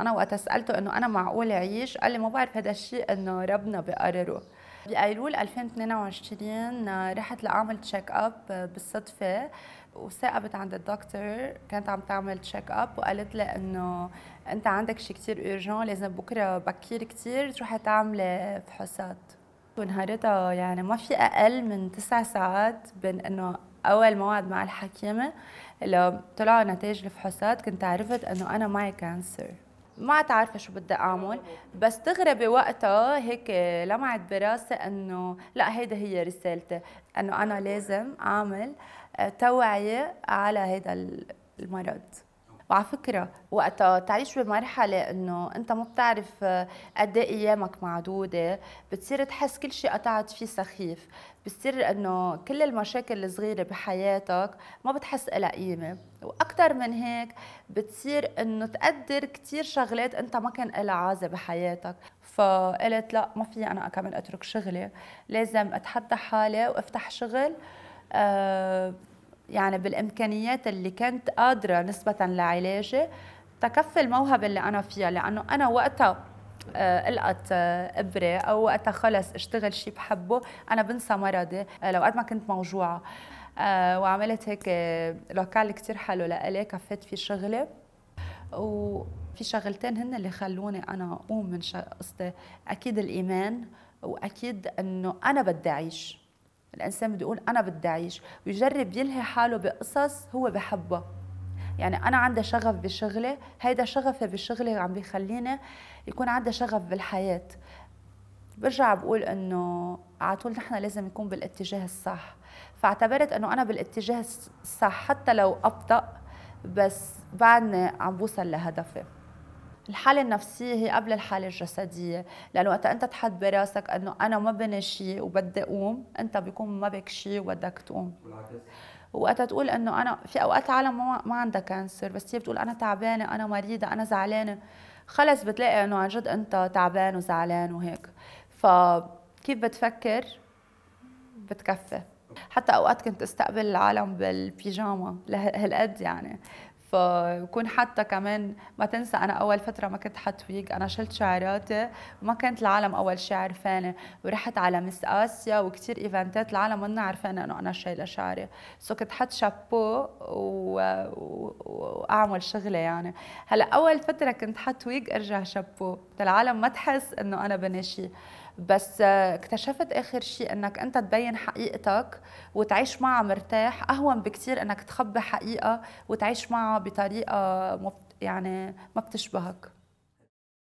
انا وقت سالته انه انا معقول اعيش قال لي ما بعرف هذا الشيء انه ربنا بقرره بايلول 2022 رحت لاعمل تشيك اب بالصدفه وثاقبت عند الدكتور كانت عم تعمل تشيك اب وقالت لي انه انت عندك شيء كثير اورجون لازم بكره بكير كثير تروحي تعملي فحوصات ونهارتها يعني ما في اقل من تسع ساعات بين انه اول موعد مع الحكيمه لو طلعوا نتائج الفحوصات كنت عرفت انه انا معي كانسر ما تعرف شو بدي اعمل بس تغربي وقتها هيك لمعت براسي انه لا هيدا هي رسالتي انه انا لازم اعمل توعيه على هذا المرض وعلى فكره وقت تعيش بمرحله انه انت ما بتعرف آه، قد ايه ايامك معدوده بتصير تحس كل شيء قطعت فيه سخيف بتصير انه كل المشاكل الصغيره بحياتك ما بتحس لها قيمه واكثر من هيك بتصير انه تقدر كثير شغلات انت ما كان لها عازه بحياتك فقلت لا ما في انا اكمل اترك شغلي لازم اتحدى حالي وافتح شغل أه يعني بالامكانيات اللي كنت قادره نسبه لعلاجي تكفي الموهبه اللي انا فيها لانه انا وقتها آه، القط آه، ابره او وقتها خلص اشتغل شيء بحبه انا بنسى مرضي آه، لو قد ما كنت موجوعه وعملت هيك لوكال كثير حلو لإلي كفيت فيه شغلي وفي شغلتين هن اللي خلوني انا اقوم من قصتي اكيد الايمان واكيد انه انا بدي اعيش الانسان بده يقول انا بدي اعيش ويجرب يلهي حاله بقصص هو بحبها يعني انا عندي شغف بشغله هيدا شغفي بشغله عم بيخليني يكون عندي شغف بالحياه برجع بقول انه على طول نحن لازم نكون بالاتجاه الصح فاعتبرت انه انا بالاتجاه الصح حتى لو ابطا بس بعدني عم بوصل لهدفي الحالة النفسية هي قبل الحالة الجسدية لأنه وقت أنت تحد براسك أنه أنا ما بني شيء وبدي أقوم أنت بيكون ما بك شيء وبدك تقوم وقتها تقول انه انا في اوقات عالم ما, ما عندها كانسر بس هي بتقول انا تعبانه انا مريضه انا زعلانه خلص بتلاقي انه عن جد انت تعبان وزعلان وهيك فكيف بتفكر بتكفي حتى اوقات كنت استقبل العالم بالبيجاما لهالقد يعني فكون حتى كمان ما تنسى انا اول فتره ما كنت ويك انا شلت شعراتي وما كانت العالم اول شيء عرفانه ورحت على مس اسيا وكثير ايفنتات العالم ما عرفانه انه انا شايله شعري سو كنت حط شابو و... و... واعمل شغله يعني هلا اول فتره كنت حط ويج ارجع شابو العالم ما تحس انه انا بني شيء بس اكتشفت اخر شيء انك انت تبين حقيقتك وتعيش معها مرتاح اهون بكثير انك تخبي حقيقه وتعيش معها بطريقه يعني ما بتشبهك